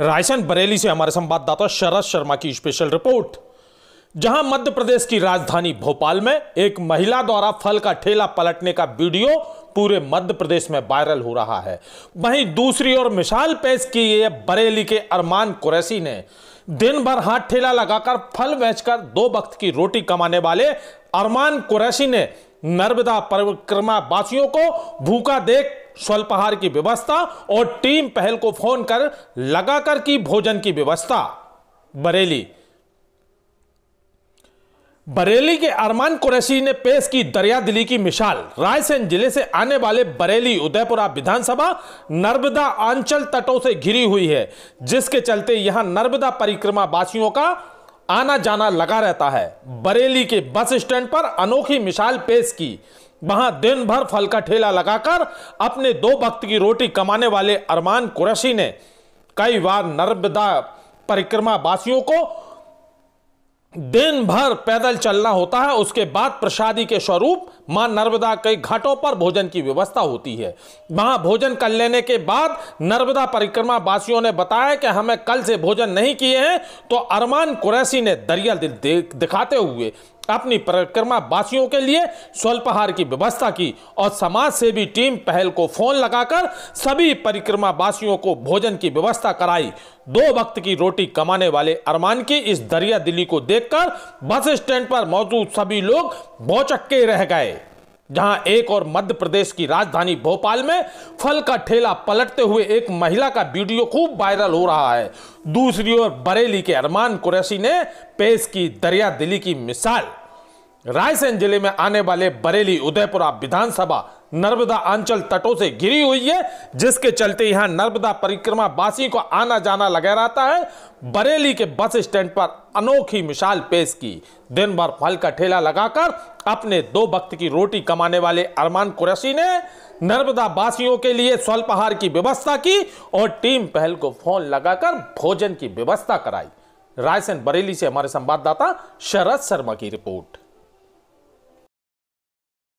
रायसेन बरेली से हमारे संवाददाता शरद शर्मा की स्पेशल रिपोर्ट जहां मध्य प्रदेश की राजधानी भोपाल में एक महिला द्वारा फल का ठेला पलटने का वीडियो पूरे मध्य प्रदेश में वायरल हो रहा है वहीं दूसरी ओर मिसाल पेश की है बरेली के अरमान कुरैसी ने दिन भर हाथ ठेला लगाकर फल बेचकर दो वक्त की रोटी कमाने वाले अरमान कुरैसी ने नर्मदा परिक्रमा वासियों को भूखा देख स्वल्पहार की व्यवस्था और टीम पहल को फोन कर लगाकर की भोजन की व्यवस्था बरेली बरेली के अरमान कुरैशी ने पेश की दरिया दिली की मिसाल रायसेन जिले से आने वाले बरेली उदयपुरा विधानसभा नर्मदा आंचल तटों से घिरी हुई है जिसके चलते यहां नर्मदा परिक्रमा वासियों का आना जाना लगा रहता है बरेली के बस स्टैंड पर अनोखी मिसाल पेश की वहां दिन भर फल का ठेला लगाकर अपने दो भक्त की रोटी कमाने वाले अरमान कुरैशी ने कई बार नर्मदा परिक्रमा वासियों को दिन भर पैदल चलना होता है उसके बाद प्रसादी के स्वरूप मां नर्मदा के घाटों पर भोजन की व्यवस्था होती है वहां भोजन कर लेने के बाद नर्मदा परिक्रमा वासियों ने बताया कि हमें कल से भोजन नहीं किए हैं तो अरमान कुरैसी ने दरिया दिखाते हुए अपनी परिक्रमा वासियों के लिए स्वल्पहार की व्यवस्था की और समाज सेवी टीम पहल को फोन लगाकर सभी परिक्रमा वासियों को भोजन की व्यवस्था कराई दो वक्त की रोटी कमाने वाले अरमान की इस दरिया दिली को देखकर बस स्टैंड पर मौजूद सभी लोग बौचक्के रह गए जहां एक और मध्य प्रदेश की राजधानी भोपाल में फल का ठेला पलटते हुए एक महिला का वीडियो खूब वायरल हो रहा है दूसरी ओर बरेली के अरमान कुरैशी ने पेश की दरिया दिली की मिसाल रायसेन जिले में आने वाले बरेली उदयपुरा विधानसभा नर्मदा आंचल तटों से घिरी हुई है जिसके चलते यहां नर्मदा परिक्रमा वासी को आना जाना लगा रहता है बरेली के बस स्टैंड पर अनोखी मिसाल पेश की दिन भर फल का ठेला लगाकर अपने दो वक्त की रोटी कमाने वाले अरमान कुरैशी ने नर्मदा वासियों के लिए स्वल्पहार की व्यवस्था की और टीम पहल को फोन लगाकर भोजन की व्यवस्था कराई रायसेन बरेली से हमारे संवाददाता शरद शर्मा की रिपोर्ट